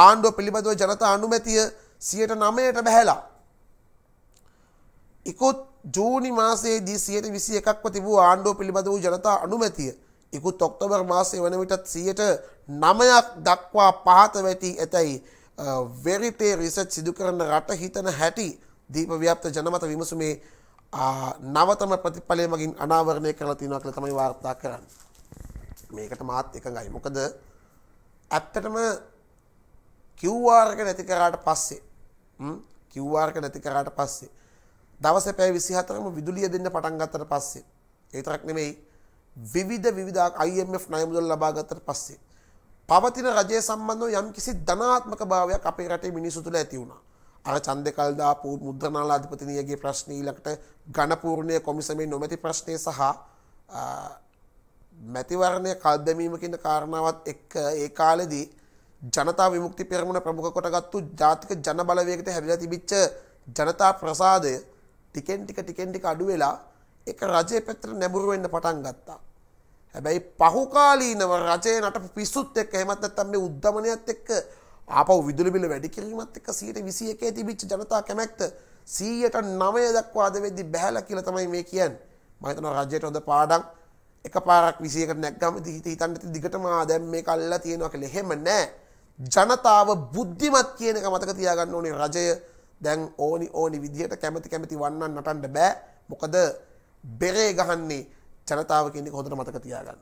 ආණ්ඩුව පිළිබඳව ජනතා අනුමැතිය සියට නමයට බැහැලා. ඉකුත් ජූනි මාසේදී සියට විසි එකක්ව තිබූ ආණ්ඩුව පිළිබඳ වූ ජනතා අනුමැතිය ඉකුත් ඔක්තෝබර් මාසේ වන විටත් සියට නමයක් දක්වා පහත වැටී ඇතැයි වෙරිටේ රිසට් සිදු කරන රට හිතන හැටි දීප ව්‍යප්ත ජනමත විමසුමේ නවතම ප්‍රතිඵලය මගින් අනාවරණය කරලා තියෙනවා කියලා තමයි වාර්තා කරන්නේ. මේකට මාත් එකඟයි. මොකද ඇත්තටම QR එක නැති කරාට පස්සේ QR එක නැති කරාට පස්සේ දවසේ පැය 24ම විදුලිය දෙන්න පටන් ගත්තට පස්සේ ඒ තරක් නෙමෙයි විවිධ විවිධ IMF ණය මුදල් ලබා ගත්තට පස්සේ පවතින රජය සම්බන්ධව යම්කිසි ධනාත්මක භාවයක් අපේ රටේ මිනිසු තුළ ඇති වුණා. අර ඡන්දකල් දාපු මුද්‍රණාලාධිපතිනියගේ ප්‍රශ්නේ ඊළඟට ඝනපූර්ණයේ කොමිසමේ නොමැති ප්‍රශ්නේ සහ මැතිවරණය කල් දැමීම කියන කාරණාවත් එක්ක ඒ කාලෙදී ජනතා විමුක්ති පෙරමුණ ප්‍රමුඛ කොටගත්තු ජාතික ජන බලවේගයට හැරිලා තිබිච්ච ජනතා ප්‍රසාදය ටිකෙන් ටික ටිකෙන් ටික අඩු වෙලා ඒක රජයේ පැත්තට නැඹුරු වෙන්න පටන් ගත්තා. හැබැයි පහුකාලීනව රජයේ නටපු පිස්සුත් එක්ක එහෙමත් නැත්නම් මේ උද්දමනයත් එක්ක ආපහු විදුලි බිල වැඩි කිරීමත් එක්ක 121 තිබිච්ච ජනතා කැමැත්ත 109 දක්වා ද වෙද්දි බැහැලා කියලා තමයි මේ කියන්නේ. මම හිතනවා රජයට හොඳ පාඩම් එකපාරක් 20කට නැග්ගම හිතන්න දිගටම ආ දැන් මේක අල්ලලා තියෙනවා කියලා. එහෙම නැහැ. ජනතාව බුද්ධිමත් කියනක මතක තියාගන්න ඕනේ රජය දැන් ඕනි ඕනි විදිහට කැමති කැමති වන්නන් නටන්න බෑ මොකද බෙරේ ගහන්නේ ජනතාව කියන්නේ හොඳට මතක තියාගන්න.